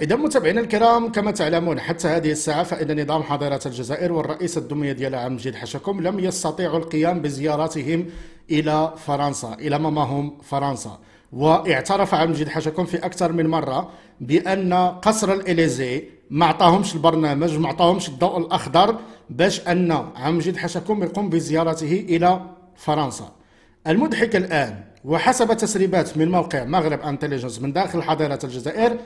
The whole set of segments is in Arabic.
إذا متابعينا الكرام كما تعلمون حتى هذه الساعة فإن نظام حضارة الجزائر والرئيس الدمية ديال عم جيد حشكم لم يستطيعوا القيام بزياراتهم إلى فرنسا إلى ماماهم فرنسا واعترف عم جيد حشكم في أكثر من مرة بأن قصر الإليزي ما عطاهمش البرنامج ما عطاهمش الضوء الأخضر باش أن عم جيد حشكم يقوم بزيارته إلى فرنسا المضحك الآن وحسب تسريبات من موقع مغرب انتليجنس من داخل حضيرة الجزائر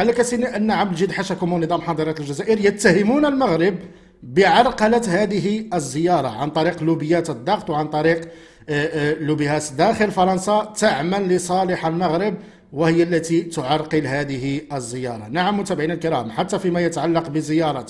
قال لك سيدي أن عبد الجيد حشكم ونظام حاضرات الجزائر يتهمون المغرب بعرقلة هذه الزيارة عن طريق لوبيات الضغط وعن طريق آه، آه، لوبيات داخل فرنسا تعمل لصالح المغرب وهي التي تعرقل هذه الزيارة نعم متابعينا الكرام حتى فيما يتعلق بزيارة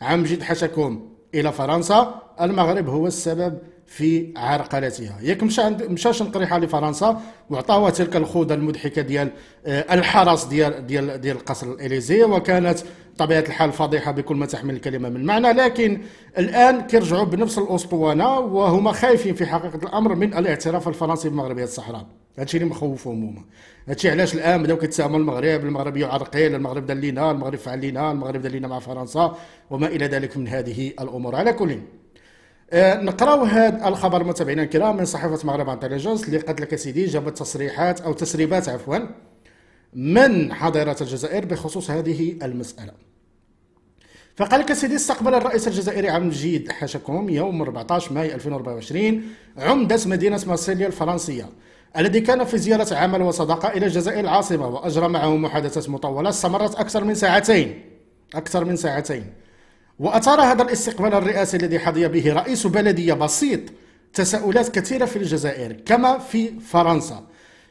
عمجد حشكوم إلى فرنسا المغرب هو السبب في عرقلتها ياك مشى عند مشاش نقريحه لفرنسا وعطاوها تلك الخوضه المضحكه ديال آه، الحرس ديال ديال ديال قصر الاليزي وكانت طبيعه الحال فضيحه بكل ما تحمل الكلمه من معنى لكن الان كيرجعوا بنفس الاسطوانه وهما خايفين في حقيقه الامر من الاعتراف الفرنسي بمغربيه الصحراء هادشي اللي مخوفهم هما هادشي علاش الان بداو كيتساهموا المغرب المغرب يعرقل المغرب دلينا المغرب فعل المغرب دلينا مع فرنسا وما الى ذلك من هذه الامور على كل آه، نقراو هذا الخبر متابعينا الكرام من صحيفه مغرب انتليجنس اللي قالت لك سيدي جابت تصريحات او تسريبات عفوا من حضيره الجزائر بخصوص هذه المساله فقال لك سيدي استقبل الرئيس الجزائري عبد المجيد حاشاكم يوم 14 ماي 2024 عمدة مدينة مارسيليا الفرنسية الذي كان في زيارة عمل وصداقة إلى الجزائر العاصمة وأجرى معه محادثات مطولة استمرت أكثر من ساعتين أكثر من ساعتين وأثار هذا الاستقبال الرئاسي الذي حظي به رئيس بلدية بسيط تساؤلات كثيرة في الجزائر كما في فرنسا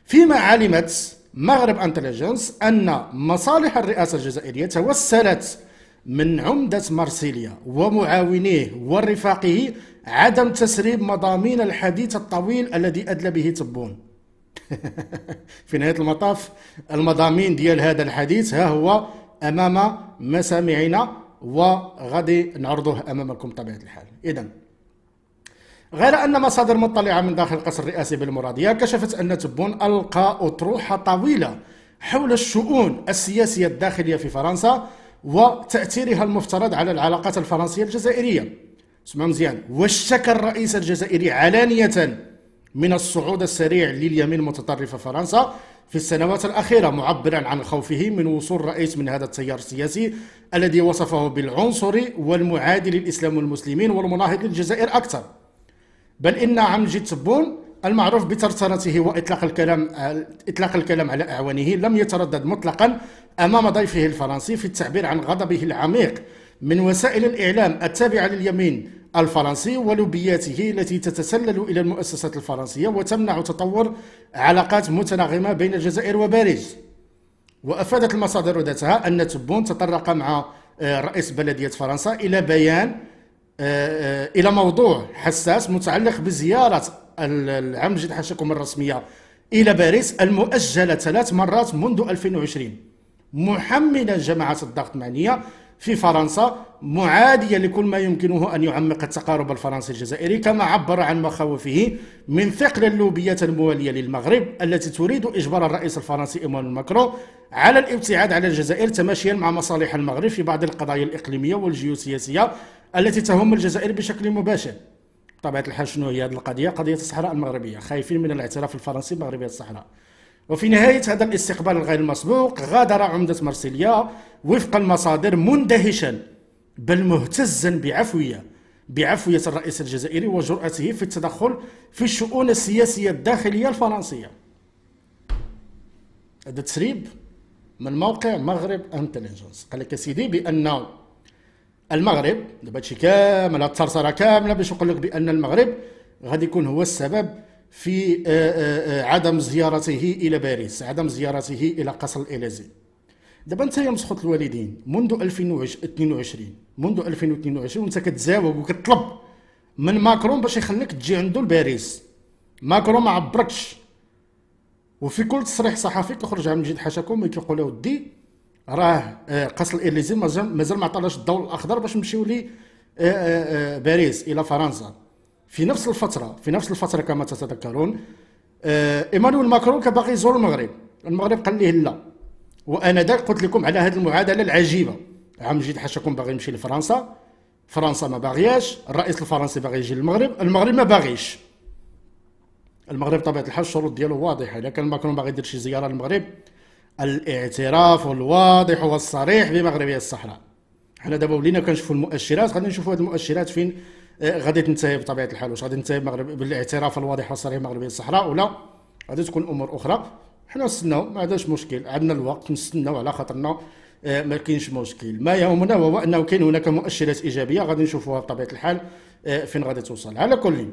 فيما علمت مغرب انتليجنس أن مصالح الرئاسة الجزائرية توسلت من عمدة مارسيليا ومعاونيه ورفاقه عدم تسريب مضامين الحديث الطويل الذي أدلى به تبون في نهاية المطاف المضامين ديال هذا الحديث ها هو أمام مسامعنا وغادي نعرضوه امامكم بطبيعه الحال اذا غير ان مصادر مطلعه من داخل القصر الرئاسي بالمراديه كشفت ان تبون القى اطروحه طويله حول الشؤون السياسيه الداخليه في فرنسا وتاثيرها المفترض على العلاقات الفرنسيه الجزائريه سمع مزيان والشك الرئيس الجزائري علانيه من الصعود السريع لليمين المتطرفة فرنسا في السنوات الأخيرة معبرا عن خوفه من وصول رئيس من هذا التيار السياسي الذي وصفه بالعنصري والمعادي للإسلام والمسلمين والمناهض للجزائر أكثر بل إن جيت تبون المعروف بترترته واطلاق الكلام اطلاق الكلام على اعوانه لم يتردد مطلقا امام ضيفه الفرنسي في التعبير عن غضبه العميق من وسائل الاعلام التابعه لليمين الفرنسي ولوبياته التي تتسلل إلى المؤسسات الفرنسية وتمنع تطور علاقات متناغمة بين الجزائر وباريس وأفادت المصادر ذاتها أن تبون تطرق مع آه، رئيس بلدية فرنسا إلى بيان آه، آه، إلى موضوع حساس متعلق بزيارة العم جد حاشاكم الرسمية إلى باريس المؤجلة ثلاث مرات منذ 2020 محملا جماعة الضغط المعنية في فرنسا معادية لكل ما يمكنه أن يعمق التقارب الفرنسي الجزائري كما عبر عن مخاوفه من ثقل اللوبية الموالية للمغرب التي تريد إجبار الرئيس الفرنسي إيمانويل ماكرون على الابتعاد عن الجزائر تماشيا مع مصالح المغرب في بعض القضايا الإقليمية والجيوسياسية التي تهم الجزائر بشكل مباشر طبيعة الحال شنو هي هذه القضية قضية الصحراء المغربية خايفين من الاعتراف الفرنسي بمغربية الصحراء وفي نهاية هذا الاستقبال الغير المسبوق غادر عمدة مرسيليا وفق المصادر مندهشا بل مهتزا بعفوية بعفوية الرئيس الجزائري وجرأته في التدخل في الشؤون السياسية الداخلية الفرنسية هذا تسريب من موقع مغرب انتليجنس قال لك سيدي بان المغرب دابا هادشي كامل الثرثره كامله باش نقول لك بان المغرب غادي يكون هو السبب في آه، آه، آه، عدم زيارته الى باريس عدم زيارته الى قصر الاليزي دابا انت يا مسخوط الوالدين منذ 2022 منذ 2022 وانت كتزاوج وكتطلب من ماكرون باش يخليك تجي عنده لباريس ماكرون ما عبركش وفي كل تصريح صحفي كيخرج عن مجيد حشاكم كيقول له ودي راه قصر الاليزي مازال ما عطاناش الضوء الاخضر باش نمشيو ل باريس الى فرنسا في نفس الفتره في نفس الفتره كما تتذكرون آه، ايمانويل ماكرون كان باغي يزور المغرب المغرب قال ليه لا وانا ذاك قلت لكم على هذه المعادله العجيبه عام جيت حاشاكم باغي يمشي لفرنسا فرنسا ما باغياش الرئيس الفرنسي باغي يجي للمغرب المغرب ما باغيش المغرب طبيعه الحال الشروط ديالو واضحه الا كان ماكرون باغي يدير شي زياره للمغرب الاعتراف الواضح والصريح بمغربيه الصحراء حنا دابا ولينا كنشوفوا المؤشرات غادي نشوفوا هذه المؤشرات فين غادي تنتهي بطبيعه الحال واش غادي تنتهي المغرب بالاعتراف الواضح والصريح المغربي الصحراء ولا غادي تكون امور اخرى حنا نستناو ما عندناش مشكل عندنا الوقت نستناو على خاطرنا آه، ما كاينش مشكل ما يهمنا هو انه كاين هناك مؤشرات ايجابيه غادي نشوفوها بطبيعه الحال آه، فين غادي توصل على كل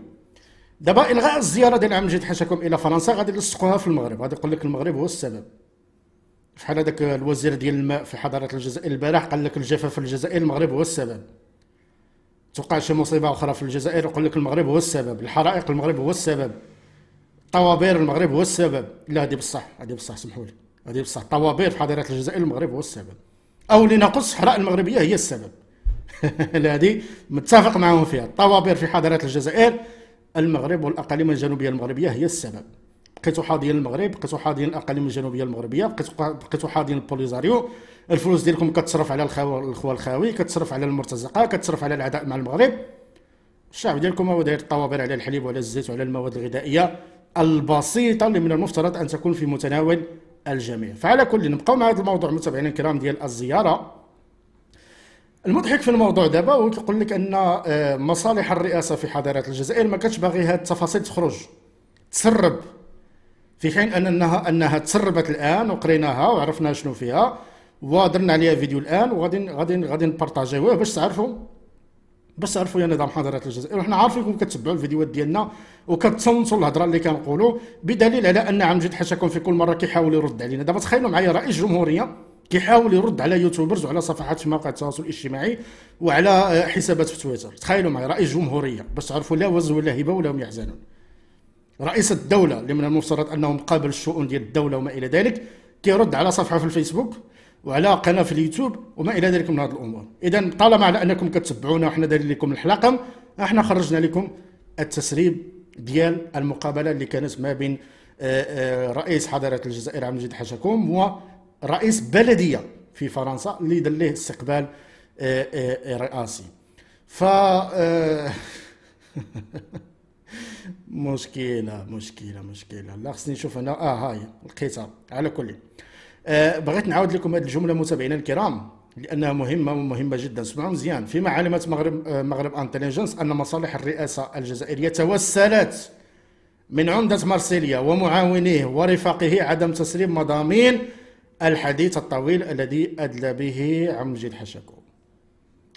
دابا الغاء الزياره ديال عم جد حشكم الى فرنسا غادي يلصقوها في المغرب غادي يقول لك المغرب هو السبب فحال هذاك الوزير ديال الماء في حضاره الجزائر البارح قال لك الجفاف في الجزائر المغرب هو السبب توقع شي مصيبه اخرى في الجزائر يقول لك المغرب هو السبب الحرائق المغرب هو السبب الطوابير المغرب هو السبب لا هذه بصح هذه بصح سمحوا لي هذه بصح الطوابير في حضيره الجزائر المغرب هو السبب او لنقص الصحراء المغربيه هي السبب هذه متفق معهم فيها الطوابير في حضيره الجزائر المغرب والاقاليم الجنوبيه المغربيه هي السبب بقيتو حاضين المغرب بقيتو حاضين الاقاليم الجنوبيه المغربيه بقيتو بقيتوا حاضين البوليزاريو الفلوس ديالكم كتصرف على الخو... الخوه الخاوي كتصرف على المرتزقه كتصرف على العداء مع المغرب الشعب ديالكم هو داير الطوابير على الحليب وعلى الزيت وعلى المواد الغذائيه البسيطه اللي من المفترض ان تكون في متناول الجميع فعلى كل نبقاو مع هذا الموضوع متابعينا الكرام ديال الزياره المضحك في الموضوع دابا هو كيقول لك ان آه، مصالح الرئاسه في حضارات الجزائر ما كانتش باغي هاد التفاصيل تخرج تسرب في حين انها انها تسربت الان وقريناها وعرفنا شنو فيها ودرنا عليها فيديو الان وغادي غادي غادي نبارطاجيوه باش تعرفوا باش تعرفوا يا نظام حضارات الجزائر وحنا عارفينكم كتبعوا الفيديوهات ديالنا وكتصنصوا الهضره اللي كنقولوا بدليل على ان جد حشاكم في كل مره كيحاول يرد علينا دابا تخيلوا معايا رئيس جمهوريه كيحاول يرد على يوتيوبرز وعلى صفحات في مواقع التواصل الاجتماعي وعلى حسابات في تويتر تخيلوا معايا رئيس جمهوريه باش تعرفوا لا وزن ولا هبه ولا هم يحزنون رئيس الدوله اللي من المفترض انه مقابل الشؤون ديال الدوله وما الى ذلك كيرد على صفحه في الفيسبوك وعلى قناه في اليوتيوب وما الى ذلك من هذه الامور اذا طالما على انكم كتبعونا وحنا دايرين لكم الحلقه احنا خرجنا لكم التسريب ديال المقابله اللي كانت ما بين آه، آه، رئيس حضاره الجزائر عبد المجيد حشكوم ورئيس بلديه في فرنسا اللي دار استقبال آه، رئاسي ف مشكله مشكله مشكله لا خصني نشوف انا اه هاي لقيتها على كل آه بغيت نعاود لكم هذه الجمله متابعينا الكرام لانها مهمه ومهمه جدا اسمعوا مزيان فيما علمت مغرب آه مغرب انتليجنس ان مصالح الرئاسه الجزائريه توسلت من عمده مارسيليا ومعاونيه ورفاقه عدم تسريب مضامين الحديث الطويل الذي ادلى به عمجد حشكو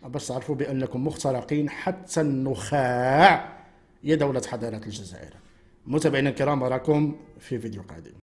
باش تعرفوا بانكم مخترقين حتى النخاع هي دولة حضارة الجزائر متابعينا الكرام أراكم في فيديو قادم